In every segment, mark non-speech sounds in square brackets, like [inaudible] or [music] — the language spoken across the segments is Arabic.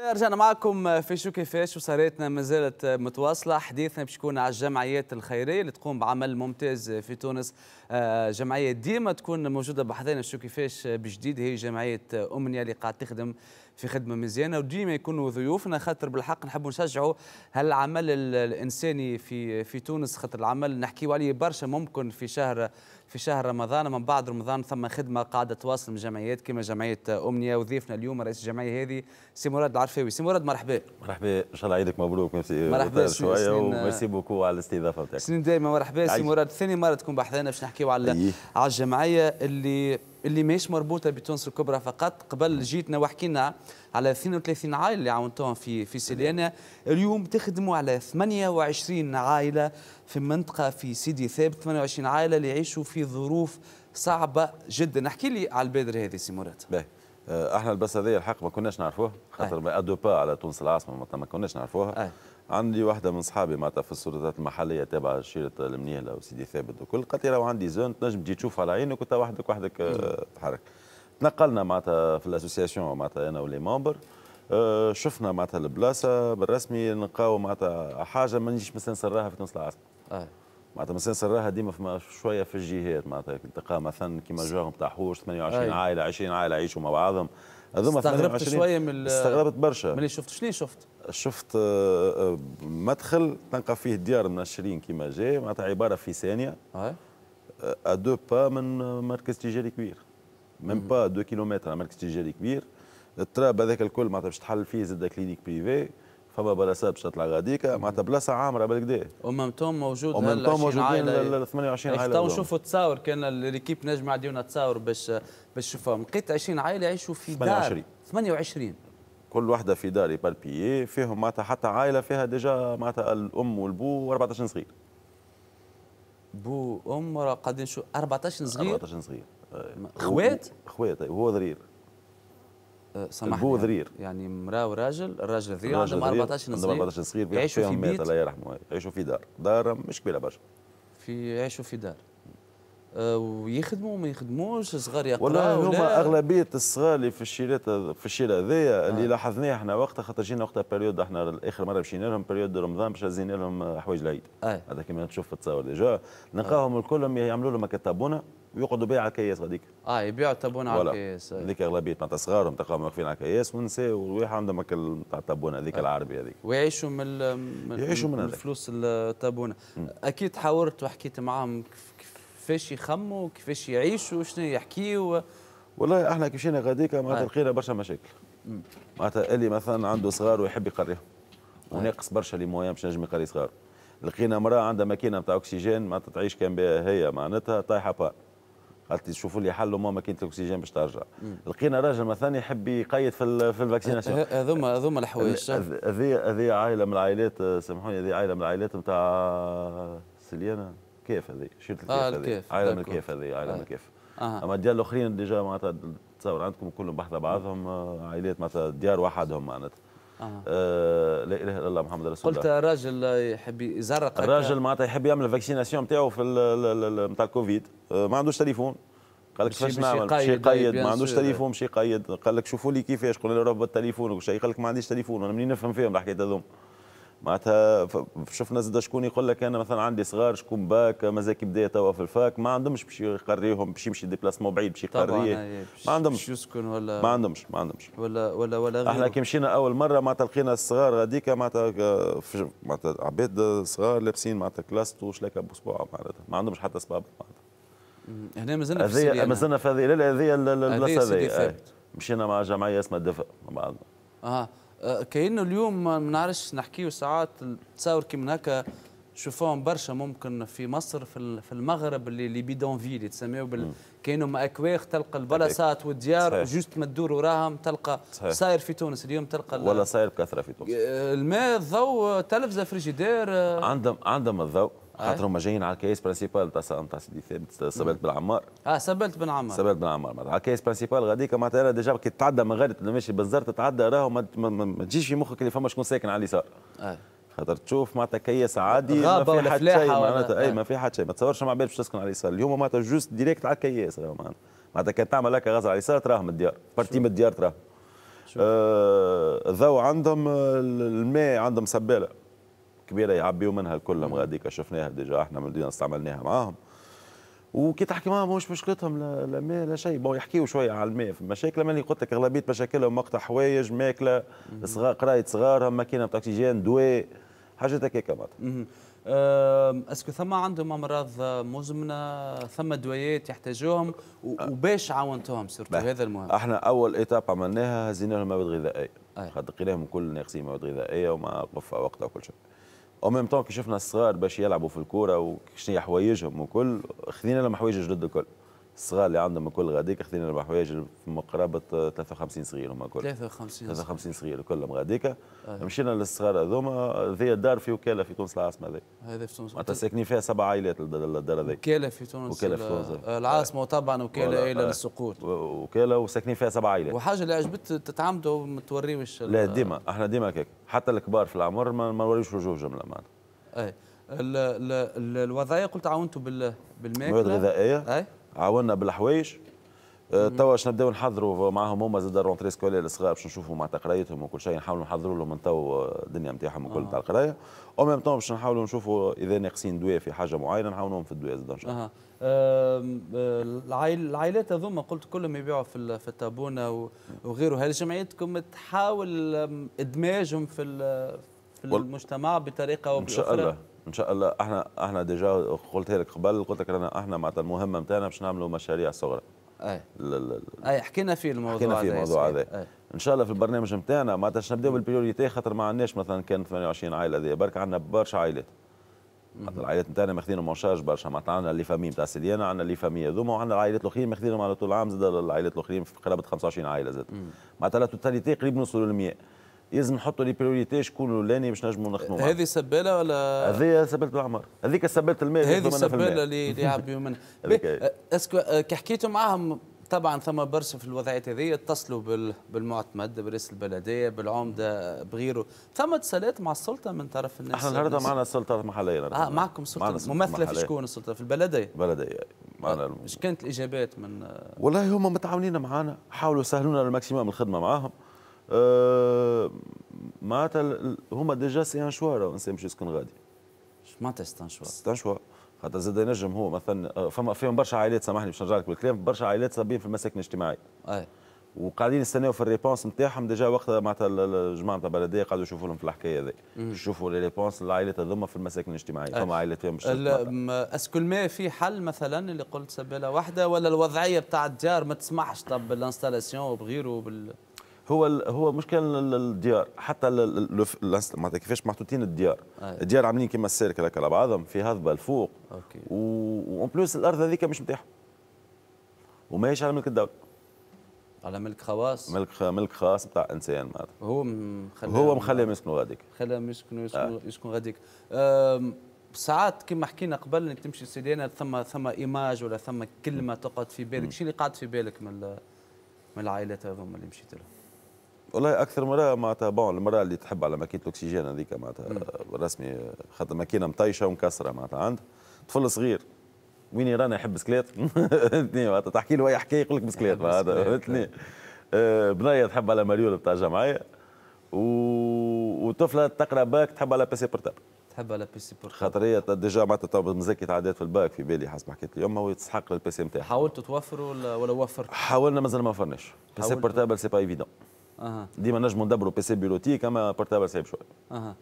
رجعنا معكم في شو كيفاش وصارتنا ما زالت متواصله حديثنا باش يكون على الجمعيات الخيريه اللي تقوم بعمل ممتاز في تونس آه، جمعيه ديما تكون موجوده بحثنا شو كيفاش بجديد هي جمعيه امنيه اللي قاعد تخدم في خدمه مزيانه وديما يكونوا ضيوفنا خاطر بالحق نحبوا نشجعوا هالعمل الانساني في في تونس خاطر العمل نحكيوا عليه برشا ممكن في شهر في شهر رمضان من بعد رمضان ثم خدمه قاعده تواصل من جمعيات كما جمعيه امنيه وضيفنا اليوم رئيس الجمعيه هذه سي مراد العرفاوي سي مراد مرحبا مرحبا ان شاء الله عيدك مبروك ميرسي مرحبا شويه وميرسي بوكو على الاستضافه تاعك سنين دائما مرحبا سي مراد ثاني مره تكون بحثنا باش نحكيو على على الجمعيه اللي اللي ماهيش مربوطه بتونس الكبرى فقط قبل جيتنا وحكينا على 32 عائله اللي عاونتهم في في سيديانا، اليوم تخدموا على 28 عائله في منطقه في سيدي ثابت 28 عائله اللي يعيشوا في ظروف صعبه جدا احكي لي على البادره هذه سي مراد آه، احنا البس هذه الحق ما كناش نعرفوها خاطر ما على تونس العاصمه ما كناش نعرفوها أي. عندي واحدة من صحابي معناتها في السلطات المحلية تابعة شيرة المنيلة وسيدي ثابت وكل قالت لي راهو عندي زون تنجم تجي تشوف على عينك وانت وحدك وحدك آه، تحرك تنقلنا معناتها في الاسوسيسيون معناتها انا ولي مومبر آه، شفنا معناتها البلاصه بالرسمي نلقاو معناتها حاجه ما نجيش مستنصراها في تونس العاصمه معناتها معناتها مستنصراها ديما شويه في الجهات معناتها تلقى مثلا كيما جوغ نتاع حوش 28 عائله 20 عائله يعيشوا مع بعضهم هذوما استغربت شويه من استغربت برشا ملي شفت شنو شفت؟ شفت آه، آه، مدخل تلقى فيه ديار الناشرين كيما جاي معناتها عباره في ثانيه ا آه، دو با من مركز تجاري كبير ميم با دو كيلومتر مركز تجاري كبير التراب هذاك الكل معناتها باش تحل فيه زاد كلينيك بريفي فما بلاصه باش تطلع غاديك معناتها بلاصه عامره بالكدا ومام توم موجود ومام توم موجودين ل 28 عائله تو نشوفوا تصاور كان ليكيب نجم عديونا تصاور باش باش نشوفهم لقيت 20 عائله يعيشوا في دار 28 28 كل وحده في دار بالبيي فيهم معناتها حتى عائله فيها ديجا معناتها الام والبو و14 صغير بو ام قاعدين شو 14 صغير 14 صغير خوات خوات وهو ضرير أه، سامحني بو ضرير يعني امراه وراجل الراجل ضرير عندهم 14 صغير عندهم 14 صغير يعيشوا في بيت الله يرحمه يعيشوا في دار دار مش كبيره برشا في يعيشوا في دار آه، ويخدموا ما يخدموش صغار يقراوا ولا هما اغلبيه الصغار اللي في الشيلات في الشيرة هذايا آه. اللي آه. لاحظناه احنا وقتها خاطر جينا وقتها بريود احنا اخر مره مشينا لهم بريود رمضان باش هزينا لهم حوايج العيد آه. هذا كما تشوف تصور ديجا نلقاهم آه. الكل يعملوا لهم كتابونه ويقعدوا بيع على الكياس غاديك اه يبيعوا الطابونه على الكياس آه. هذيك اغلبيه معناتها صغارهم تلقاهم واقفين على الكياس ونساء وواحد عندهم تاع الطابونه هذيك آه. العربي هذيك ويعيشوا من يعيشوا من, من, من, من فلوس التابونه اكيد حاورت وحكيت معاهم كيفاش يخموا كيفاش يعيشوا شنو يحكيوا والله احنا كي مشينا غاديك معناتها آه. لقينا برشا مشاكل معناتها اللي مثلا عنده صغار ويحب يقريهم آه. وناقص برشا لي مويان باش نجم يقري صغار لقينا امراه عندها ماكينه نتاع اكسجين معناتها تعيش كان بها هي معناتها طايحه بار قالت لي شوفوا لي حل وما ماكينه الاكسجين باش ترجع لقينا راجل مثلا يحب يقيد في في الفاكسيناسيون آه، هذوما هذوما الحوايج هذه هذه عائله من العائلات سامحوني هذه عائله من العائلات نتاع سليانه الكيف هذه شيرت الكيف آه عائله عالم الكيف هذه عالم آه. الكيف آه. اما الديار الاخرين ديجا معناتها تصور عندكم كلهم بحذا بعضهم آه، عائلات معناتها ديار وحدهم معناتها آه. آه لا اله الا الله محمد رسول الله قلت راجل يحب يزرق الراجل معناتها يحب يعمل الفاكسيناسيون نتاعو في نتاع الكوفيد آه ما عندوش تليفون قال لك كيفاش نعمل باش يقيد ما عندوش تليفون مشي يقيد قال لك شوفوا لي كيفاش قلنا له ربط التليفون قال لك ما عنديش تليفون انا منين نفهم فيهم الحكايات هذوما معناتها شفنا زاد شكون يقول لك انا مثلا عندي صغار شكون باك مزاكي بدا توا في الفاك ما عندهمش باش يقريهم باش يمشي ديبلاسمون بعيد باش يقريه ما عندهمش يسكن ولا ما عندهمش ما عندهمش ولا ولا ولا غيره احنا كي مشينا اول مره معناتها لقينا الصغار هذيك معناتها معناتها عباد صغار لابسين معناتها كلاست وشلاكه بأسبوع معناتها ما عندهمش حتى سباب معناتها هنا مازلنا في هذه مازلنا في هذه لا لا هذه البلاصه هذه مشينا مع جمعيه اسمها الدفء مع بعضنا اها كأنه اليوم ما نعرفش نحكيه ساعات تصور كي من هكا شوفوهم برشا ممكن في مصر في, في المغرب اللي اللي بيدونفيل يتسميو بال... كانهم اكواخ تلقى البلاصات والديار جوست ما تدور وراهم تلقى صاير في تونس اليوم تلقى ولا صاير بكثره في تونس الماء الضوء تلفزه فريجيدير آه. عندهم عندهم الضوء إيه؟ خاطر هما جايين على الكيس برانسيبال تاع تاع سيدي ثابت سبلت بن عمار اه سبلت بن عمار سبلت بن عمار معناتها على الكيس برانسيبال غاديك معناتها ديجا كي تتعدى من غير ماشي بالزر تتعدى راهو ما تجيش في مخك اللي فما شكون ساكن على اليسار آه. خاطر تشوف معناتها كيس عادي ما في حد شيء معناتها اي آه. ما في حد شيء ما تصورش مع بال باش تسكن على اليسار اليوم معناتها جوست ديريكت على الكياس معناتها كان تعمل هكا غاز على اليسار تراهم الديار بارتي من الديار تراهم آه، الضوء عندهم الماء عندهم سباله كبيره يعبيوا منها الكل مغاديك شفناها ديجا احنا من استعملناها معاهم وكي تحكي معاهم مش مشكلتهم لا لا ماء لا شيء بون يحكيوا شويه على الماء في مشاكل ماني قلت لك اغلبيه مشاكلهم مقطع حوايج ماكله صغار قرايه صغارهم ماكينه بتاع اكسجين دواء حاجات هكاك معناتها اسكو ثم عندهم امراض مزمنه ثم دويات يحتاجوهم وباش عاونتوهم سيرتو هذا المهم احنا اول ايتاب عملناها هزينا لهم مواد غذائيه خاطر كل ناقصين مواد غذائيه وما قفه وقتها وكل شيء وميم طون كي شفنا الصغار باش يلعبوا في الكوره وشنو هي حوايجهم وكل خذينا لهم حوايج جدد الكل الصغار اللي عندهم الكل غاديك خذينا اربع حوايج مقربه 53 صغير هما الكل 53 53 صغير كلهم غاديك آه. مشينا للصغار هذوما ذي الدار في وكاله في تونس العاصمه هذه هذا في تونس معناتها ساكنين فيها سبع عائلات الدار هذه وكاله في تونس وكاله في تونس آه، العاصمه آه. وطبعا وكاله الى للسقوط آه. وكاله وساكنين فيها سبع عائلات وحاجه اللي عجبت تتعمدوا ما توريوش لا ديما احنا ديما كيك حتى الكبار في العمر ما نوريوش وجوه جمله معناتها الوظائف قلت عاونتوا بالماكله مواد غذائيه عاونا بالحوايج أه، توا باش نبداو نحضروا معاهم هما زاد الرونتري سكولي الصغار باش نشوفوا مع قرايتهم وكل شيء نحاولوا نحضروا لهم من تو الدنيا نتاعهم الكل نتاع آه. القرايه او ميم طون باش نحاولوا نشوفوا اذا ناقصين دواء في حاجه معينه نعاونوهم في الدواء زاد ان شاء الله. أه، العائلات هذوما قلت كلهم يبيعوا في في التابونه وغيره هل جمعيتكم تحاول ادماجهم في في المجتمع بطريقه او باخرى؟ ان شاء الله ان شاء الله احنا احنا ديجا قلت لك قبل قلت لك انا احنا معناتها المهمه نتاعنا باش نعملوا مشاريع صغرى اي اي حكينا فيه الموضوع حكينا فيه الموضوع هذا ان شاء الله في البرنامج نتاعنا معناتها باش نبداو بالبريوريتي خاطر ما عندناش مثلا كان 28 عائله هذه برك عندنا برشا عائلات معناتها العائلات نتاعنا ماخذينهم اون شارج برشا معناتها عندنا لي فامي نتاع سيديانا عندنا لي فامي هذوما وعندنا العائلات الاخرين ماخذينهم على طول العام زاد العائلات الاخرين في قرابه 25 عائله زاد معناتها لا توتاليتي قريب نوصلوا ل 100 لازم نحطوا لي بريوريتي شكون الاولاني باش نجموا نخدموا هذه سباله ولا هذه سباله العمر هذيك سباله الماء هذه سباله اللي اللي عبيوا منها اسكو أه، كي حكيتوا معاهم طبعا ثم برشا في الوضعيات هذه اتصلوا بالمعتمد برئيس البلديه بالعمده أه، بغيره ثم اتصالات مع السلطه من طرف الناس احنا النهارده معنا السلطه المحليه اه معكم سلطه ممثله في شكون السلطه في البلديه البلديه معنا ايش كانت الاجابات من والله هم متعاونين معنا حاولوا يسهلونا الماكسيموم الخدمه معاهم أه، معناتها هما ديجا سي ان شوا راهو انسان باش يسكن غادي معناتها سي ان شوا سي ان شوا خاطر زاد ينجم هو مثلا أه، فما فيهم برشا عائلات سامحني باش نرجع لك بالكلام برشا عائلات صابين في المساكن الاجتماعيه اي وقاعدين يستناو في الريبونس نتاعهم ديجا وقتها معناتها الجماعه نتاع البلديه قاعدوا يشوفوا لهم في الحكايه هذه يشوفوا لي ريبونس العائلات هذوما في المساكن الاجتماعيه فما عائلات فيهم اسكو الماء في حل مثلا اللي قلت سبيله واحده ولا الوضعيه بتاع الديار ما تسمحش طب بالانستالاسيون وبغيره وبال هو هو مشكل الديار حتى معناتها كيفاش محطوطين الديار أيه. الديار عاملين كيما السيرك هذاك على بعضهم في هضبه الفوق اوكي وان بلوس الارض هذيك مش نتاعهم وماهيش على ملك الدوله على ملك خواص ملك ملك خاص نتاع انسان معناتها هو مخلى هو مخلى مسكنه غاديك خليهم يسكنوا يسكنوا آه. غاديك ساعات كما حكينا قبل انك تمشي سيدينا ثم ثم ايماج ولا ثم كلمه تقعد في بالك شنو اللي قعد في بالك من من العائلات هذوما اللي مشيت لهم والله اكثر مره معناتها بون المره اللي تحب على ماكينه الاكسجين هذيك معناتها رسمي خاطر ماكينه مطيشه ومكسره معناتها عندها طفل صغير وين يرانا يحب بسكليت فهمتني [laughs] تحكي له اي حكايه يقول لك بسكليت فهمتني آه. آه، بنيه تحب على مريول بتاع جمعيه و... وطفله تقرا باك تحب على بيسي بورتابل تحب على بيسي بورتابل خاطر هي ديجا معناتها مزكي عادات في الباك في بالي حسب ما حكيت لي هو يتسحق للبيسي نتاعها حاولت توفروا ولا وفرت؟ حاولنا مازال ما وفرناش بيسي بورتابل سي با ايفيدون أه. ديما نجموا ندبروا بي سي بيلوتيك اما بورتابل صعيب شويه أه.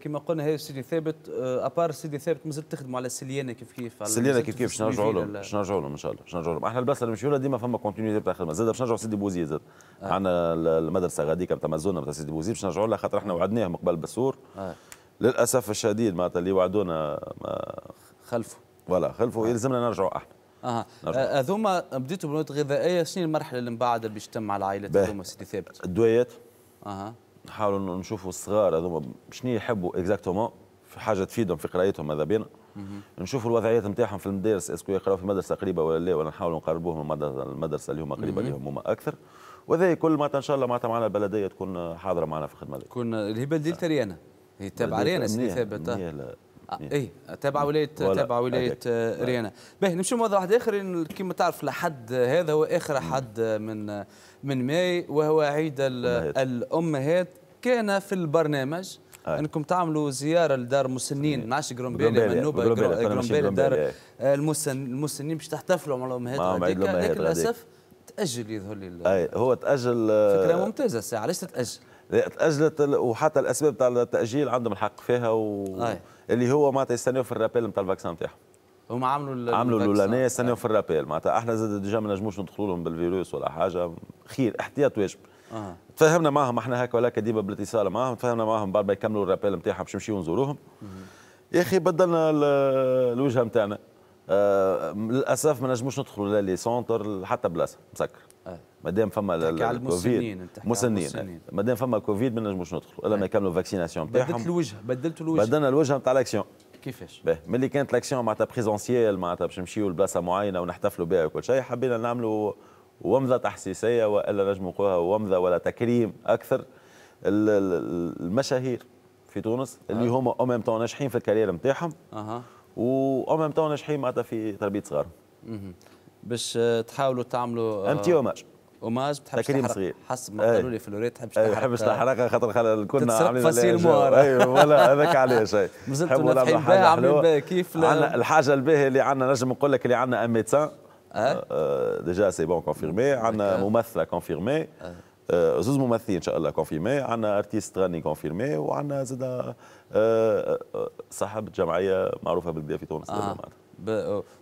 كما قلنا هي سيدي ثابت آه، ابار سيدي ثابت مازلت تخدموا على السليانه كيف كيف على السليانه كيف كيف باش نرجعوا لهم باش نرجعوا لهم ان شاء الله باش نرجعوا لهم احنا البلاصه اللي نمشيو لها ديما فما كونتينيتي تاع الخدمه زاد باش نرجعوا سيدي بوزي زاد آه. عندنا المدرسه غاديكا تاع مازونا تاع سيدي بوزي باش نرجعوا لها خاطر احنا وعدناهم قبل بسور آه. للاسف الشديد معناتها اللي وعدونا ما خلفوا فوالا خلفوا آه. يلزمنا نرجعوا احنا اها آه، هذوما بديتوا بنوت غذائيه شنو المرحله اللي من بعد اللي باش تتم على العائلات هذوما سيدي ثابت الدويات اها نحاولوا نشوفوا الصغار هذوما شنو يحبوا اكزاكتومون في حاجه تفيدهم في قرايتهم ماذا بينا نشوفوا الوضعيات نتاعهم في المدارس اسكو يقراوا في مدرسه قريبه ولا لا ولا نحاولوا نقربوهم من المدرسه اللي هما قريبه لهم هما اكثر وهذا كل معناتها ان شاء الله معناتها معنا البلديه تكون حاضره معنا في الخدمه هذه. تكون الهبه آه. ديال ريانا هي تابعه ريانا سي ثابت آه. اي تابعه ولايه تابعه ولايه ريانا باهي نمشي موضوع واحد اخر كما تعرف لحد هذا هو اخر حد من من ماي وهو عيد الامهات كان في البرنامج آه. انكم تعملوا زياره لدار مسنين جرون جرومبيلي منوبه جرومبيلي دار إيه. آه، المسنين باش تحتفلوا مع الامهات لكن للاسف تاجل يظهر لي هو تاجل فكره آه، ممتازه الساعه علاش تتاجل تاجلت وحتى الاسباب تاع التاجيل عندهم الحق فيها و... أي. اللي هو معناتها يستنوا في الرابيل نتاع الفاكسان نتاعهم هما عملوا عملوا الاولانيه يستنوا في الرابيل معناتها احنا زاد ديجا ما نجموش ندخلوا لهم بالفيروس ولا حاجه خير احتياط واجب أه. تفاهمنا معهم احنا هكا ولا ديما بالاتصال معهم تفاهمنا معهم بعد ما يكملوا الرابيل نتاعهم باش نمشيو نزوروهم يا اخي بدلنا الوجهه نتاعنا آه، للاسف ما نجموش ندخلوا لا لي سونتر حتى بلاصه مسكر آه. دام فما الكوفيد مسنين ما دام فما كوفيد ما نجموش ندخلوا الا ما آه. يكملوا فاكسيناسيون بتاعهم بدلت الوجه بدلت الوجه بدلنا الوجه نتاع الاكسيون كيفاش؟ باهي ملي كانت الاكسيون معناتها بريزونسيال معناتها باش نمشيو لبلاصه معينه ونحتفلوا بها وكل شيء حبينا نعملوا ومضه تحسيسيه والا نجم نقولها ومضه ولا تكريم اكثر المشاهير في تونس اللي هما او ميم ناجحين في الكارير نتاعهم اها وان ميم تو ناجحين معناتها في تربيه صغارهم باش آه، تحاولوا تعملوا آه، انتي اوماج اوماج بتحب تكريم صغير حسب إيه. ما قالوا لي في اللوريت تحبش إيه، تحرق تحبش تحرق خاطر كنا عاملين فصيل مهارة اي ولا هذاك علاش [laughs] مازلتوا نتحين بها عاملين بها كيف عندنا الحاجه الباهيه اللي عندنا نجم نقول لك اللي عندنا ان ميدسان ديجا سي بون كونفيرمي عندنا ممثله كونفيرمي آه، زوز ممثلين ان شاء الله كونفيرمي عندنا ارتيست غني كونفيرمي وعندنا زاد آه، آه، صاحب جمعيه معروفه بالبدايه في تونس آه.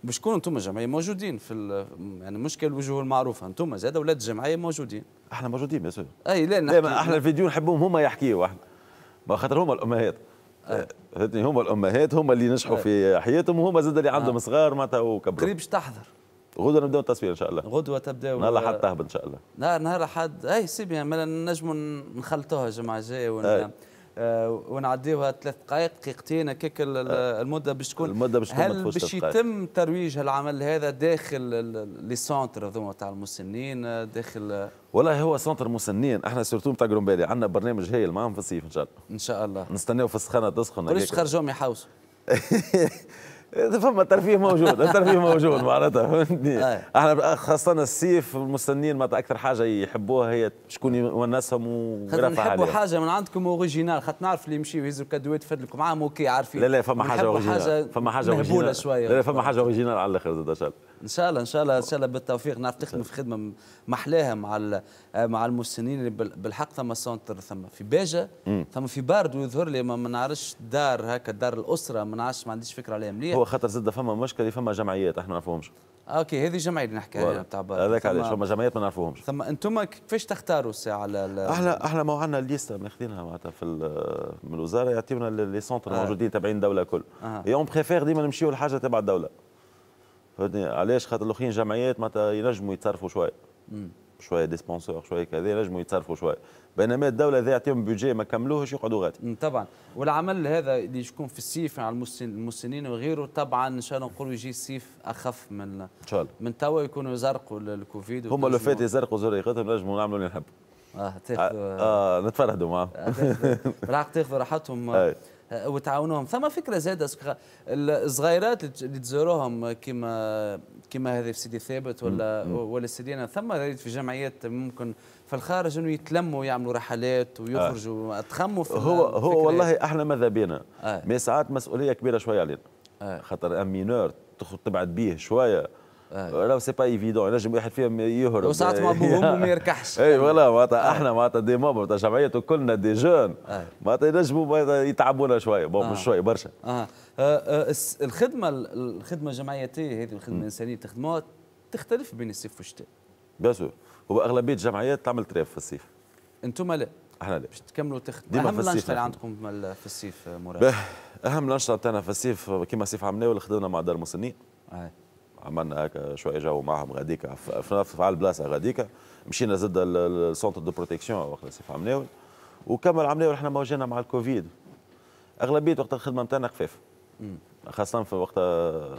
بشكون انتم الجمعيه موجودين في يعني مش كالوجوه المعروفه انتم زاد اولاد الجمعيه موجودين احنا موجودين بيان سور اي لا نحكي. احنا الفيديو نحبهم هما يحكيوا احنا ما خاطر هما الامهات فهمتني هما الامهات هما اللي نجحوا في حياتهم وهما زاد اللي عندهم صغار معناتها وكبروا قريب باش تحضر غدوه نبداو التصوير ان شاء الله غدوه تبداو نهار الاحد تهبط ان شاء الله نهار نهار الاحد اي سي بيان يعني نجموا نخلطوها الجمعه الجايه ون... إيه. آه ونعديوها ثلاث دقائق دقيقتين هكاك إيه. المده باش تكون المده باش تكون هل باش يتم ترويج هالعمل هذا داخل لي سونتر هذوما تاع المسنين آه، داخل والله هو سونتر مسنين احنا سورتو نتاع جرومبالي عندنا برنامج هايل معاهم في الصيف ان شاء الله ان شاء الله نستناو في السخانه تسخن علاش تخرجوهم يحوسوا [laughs] فما الترفيه موجود الترفيه موجود معناتها فهمتني [laughs] احنا خاصه السيف المستنين ما اكثر حاجه يحبوها هي شكون يونسهم ويرفع نحبوا عليهم. حاجه من عندكم اوريجينال خاطر نعرف اللي يمشي يهزوا كادوات يفدلكم عام اوكي عارفين لا لا فما حاجه اوريجينال فما حاجه اوريجينال لا لا فما حاجه اوريجينال على الاخر زاد ان شاء الله ان شاء الله ان شاء الله ان شاء الله بالتوفيق نعرف نخدم في خدمه محلاها مع مع المسنين اللي بالحق ثم سونتر ثم في باجه ثم في بارد ويظهر لي ما نعرفش دار هكا دار الاسره ما نعرفش ما عنديش فكره عليها مليح هو خاطر زاد فما مشكله فما جمعيات احنا ما نعرفوهمش اوكي هذه جمعيه نحكي عليها تاع بارد هذاك علاش فما جمعيات ما نعرفوهمش ثم انتم كيفاش تختاروا الساعه على احنا احنا ما عندنا الليسته ماخذينها معناتها في من الوزاره يعطيونا لي سونتر آه. موجودين تابعين الدوله الكل اون بريفير ديما نمشيو لحاجه تبع الدوله علاش خاطر الاخرين جمعيات معناتها ينجموا يتصرفوا شويه شويه دي سبونسور شويه كذا ينجموا يتصرفوا شويه بينما الدوله اذا يعطيهم بيجي ما كملوهش يقعدوا غادي طبعا والعمل هذا اللي يكون في الصيف على المسنين وغيره طبعا ان شاء الله نقولوا يجي الصيف اخف من ان شاء الله من توا يكونوا يزرقوا الكوفيد هم لو فات يزرقوا زريقتهم نجموا نعملوا اللي نحبوا اه تاخذوا اه, آه، نتفرهدوا معاهم آه، [laughs] بالحق تاخذوا راحتهم أه، وتعاونوهم ثم فكره زاد الصغيرات اللي تزوروهم كما كما هذه في سيدي ثابت ولا ولا سيدينا ثم في جمعيات ممكن في الخارج انه يتلموا يعملوا رحلات ويخرجوا آه. تخموا في هو هو والله احنا ماذا بينا آه. مي ساعات مسؤوليه كبيره شويه علينا آه. خاطر ان مينور تبعد بيه شويه راه سي با ايفيدون ينجم واحد فيهم يهرب وساعات ما بوهم وما [laughs] يركحش اي فوالا معناتها احنا معناتها دي مومون تاع الجمعيه كلنا دي جون آه. معناتها ينجموا يتعبونا شويه بون آه. مش شويه برشا آه. الخدمه الخدمه الجمعياتيه هذه الخدمه الانسانيه تخدموها تختلف بين الصيف والشتاء بيان سور هو اغلبيه الجمعيات تعمل تريف في الصيف انتم لا احنا لا باش تكملوا تخدموا اهم الانشطه اللي عندكم في الصيف مراد اهم الانشطه تاعنا في الصيف كيما صيف عمناوي اللي خدمنا مع دار المصنين عملنا هكا شويه جو معهم غاديكا في على البلاصه غاديكا مشينا زد السونتر دو بروتيكسيون وقت سيف عمناوي وكمل عمناوي احنا موجينا مع الكوفيد اغلبيه وقت الخدمه نتاعنا خفاف خاصه في وقت آه،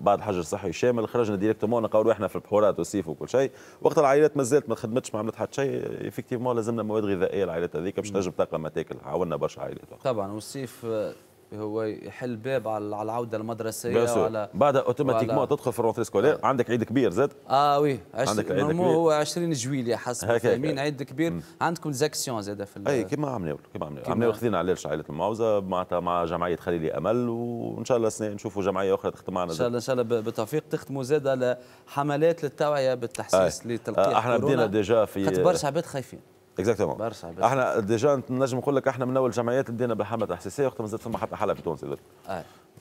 بعد حجر صحي شامل خرجنا ديريكتومون نقاولوا احنا في البحورات والسيف وكل شيء وقت العائلات مازالت ما خدمتش ما عملت حتى شيء افكتيفمون لازمنا مواد غذائيه العائلات هذيك باش تنجم تاكل ما تاكل عاوننا برشا عائلات طبعا والسيف آه، هو يحل باب على العوده المدرسيه وعلى بعدها اوتوماتيكمون تدخل في الرونتري سكولير آه. عندك عيد كبير زاد اه وي عشر... عندك عيد كبير هو 20 جويليا حسب فاهمين عيد كبير م. عندكم زاكسيون زاد في اي كما عملناو كيما عملناو عملوا خذينا علاش عائله المعوزه معناتها مع جمعيه خليلي امل وان شاء الله السنه نشوفوا جمعيه اخرى تخدم معنا ان شاء الله ان شاء الله بالتوفيق تخدموا زاد على حملات للتوعيه بالتحسيس آه. لتلقيح احنا بدينا ديجا في برشا عباد خايفين اكزاكتومون برشا احنا ديجا نجم نقول لك احنا من اول جمعيات بدينا بحمله احساسيه وقت ما زادت فما حتى حاله في تونس آه.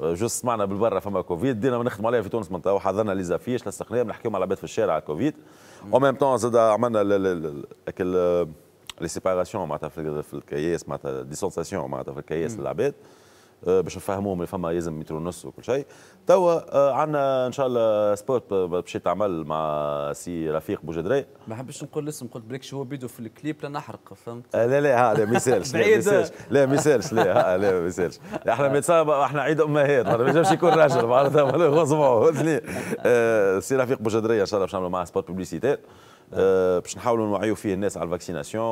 آه. جوست سمعنا بالبرا فما كوفيد بدينا نخدم عليها في تونس من تو حضرنا لي زافيش لصقناهم نحكيهم على العباد في الشارع على الكوفيد او ميم تون زاد عملنا لي سيباراسيون معناتها في الكياس معناتها ديسونساسيون معناتها في الكياس للعباد آه، باش نفهموهم اللي فما يلزم متر ونص وكل شيء توا آه، عندنا ان شاء الله سبوت باش تعمل مع سي رفيق بوجدري ما حبش نقول اسم قلت بريك هو بيدو في الكليب لنحرق فهمت آه، لا لا ها لا ما يسالش لا ما يسالش لا ما يسالش لا لا ما يسالش احنا احنا عيد امهات ما نجمش يكون راجل معناتها غصبوا سي رفيق بوجدري ان شاء الله باش نعملوا معاه سبوت بوبليسيتي آه، باش نحاولوا نوعيوا فيه الناس على الفاكسيناسيون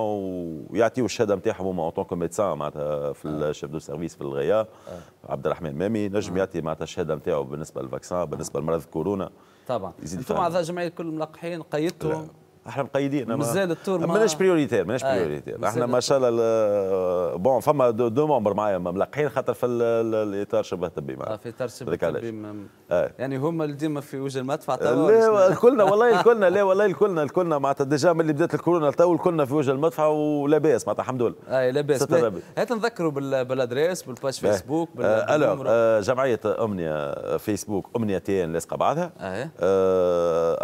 ويعطيوا الشهاده نتاعهم هما اون طونكو ميدسان معناتها في الشيف دو سيرفيس في الغياء آه. عبد الرحمن مامي نجم آه. يعطي معناتها الشهاده نتاعو بالنسبه للفاكسان بالنسبه لمرض كورونا طبعا انتم مع جمعيه الكل ملقحين قيدتهم احنا مقيدين مازال التور ما ماناش بريوريتير ماناش بريوريتير احنا ما شاء الله بون فما دو, دو ممبر معايا ملقحين خاطر في الاطار شبه طبي معايا آه، في اطار شبه طبي آه. يعني هما اللي ديما في وجه المدفع لا الكلنا والله [laughs] الكلنا لا والله الكلنا الكلنا معناتها ديجا من اللي بدات الكورونا تو الكلنا في وجه المدفع ولا باس معناتها الحمد لله اي آه، لا باس هات نذكروا بالادريس بالباج فيسبوك جمعيه امنيه فيسبوك امنيتين لاصقه بعضها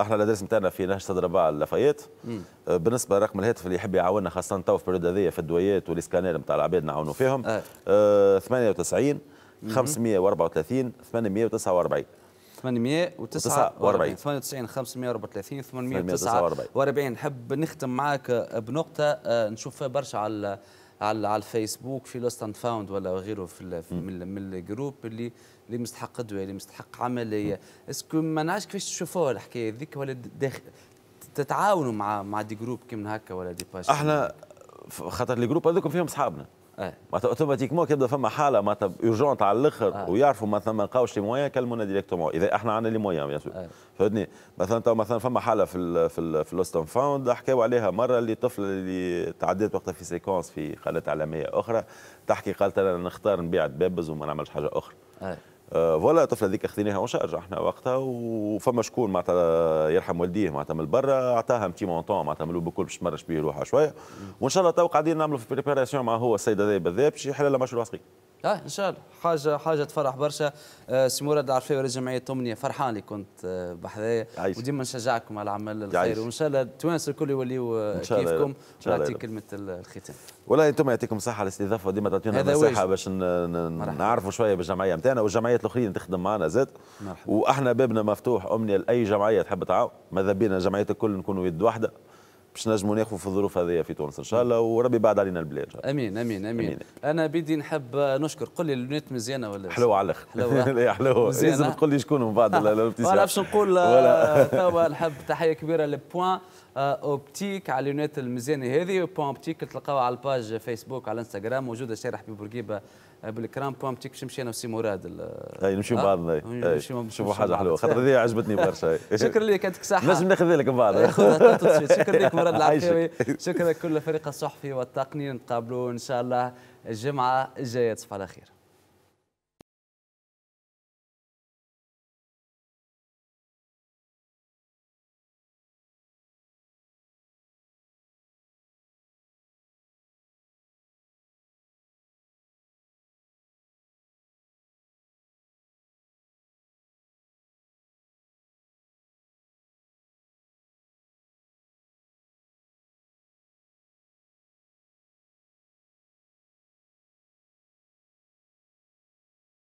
احنا الادريس نتاعنا في نهج صدر الرباع لافايت الدويات آه، بالنسبه لرقم الهاتف اللي يحب يعاوننا خاصه تو في البريود هذيا في الدويات والاسكانير نتاع العباد نعاونوا فيهم آه. آه 98 534 849 849 98 534 849 نحب نختم معاك بنقطة آه، نشوفها برشا على على على الفيسبوك في لوست اند فاوند ولا غيره في, من, الجروب اللي اللي مستحق دواء اللي مستحق عمليه اسكو ما نعرفش كيفاش تشوفوها الحكايه ذيك ولا تتعاونوا مع مع دي جروب كيما هكا ولا دي باش احنا خاطر لي جروب هذوكم فيهم صحابنا ايه معناتها اوتوماتيكمون كيبدا فما حاله معناتها اورجونت على الاخر آه. ويعرفوا مثلا ما لقاوش لي موان يكلمونا ديريكتومون اذا احنا عندنا لي موان بيان سور فهمتني مثلا تو مثلا فما حاله في الـ في ال في لوستون فاوند حكاوا عليها مره اللي طفله اللي تعدات وقتها في سيكونس في قناه اعلاميه اخرى تحكي قالت انا نختار نبيع دبابز وما نعملش حاجه اخرى آه. آه، فوالا الطفله هذيك اخذيناها اون شارج احنا وقتها وفما شكون معناتها يرحم والديه معناتها من برا اعطاها متي مونطون معناتها من بكل باش تمرش به روحها شويه وان شاء الله تو قاعدين نعملوا في بريباراسيون مع هو السيد هذا بالذات باش يحل لها مشروع صغير اه ان شاء الله حاجه حاجه تفرح برشا آه، سي مراد العرفاوي رئيس جمعيه تمنيه فرحان لي كنت آه، بحذايا وديما نشجعكم على العمل الخير وان شاء الله التوانسه الكل يوليو آه، كيفكم نعطيك كلمه الختام والله انتم يعطيكم الصحه على الاستضافه وديما تعطيونا نصيحه باش نعرفوا شويه بالجمعيه نتاعنا والجمعيات الاخرين تخدم معنا زاد واحنا بابنا مفتوح امنيه لاي جمعيه تحب تعاون ماذا بينا الجمعيات الكل نكونوا يد واحده باش نجموا ناخذوا في الظروف هذه في تونس ان شاء الله وربي بعد علينا البلاد امين امين امين, أمين. انا بدي نحب نشكر قل لي اللونات مزيانه ولا حلوه على الاخر حلوه [laughs] حلوه لازم تقول لي شكون من بعد [laughs] ما نعرفش نقول آه، [laughs] توا نحب تحيه كبيره لبوان آه، اوبتيك على اللونات المزيانه هذه بوان اوبتيك تلقاوها على الباج فيسبوك على انستغرام موجوده شارح بورقيبه بالكرام بوم تيك باش انا وسي مراد اي نمشيو مع بعضنا نشوفوا حاجه حلوه خاطر هذه عجبتني برشا [laughs] شكرا لك يعطيك الصحه لازم ناخذ لك من [laughs] شكرا لك مراد [laughs] العقيوي شكرا لكل الفريق الصحفي والتقني نتقابلوا ان شاء الله الجمعه الجايه تصبح على خير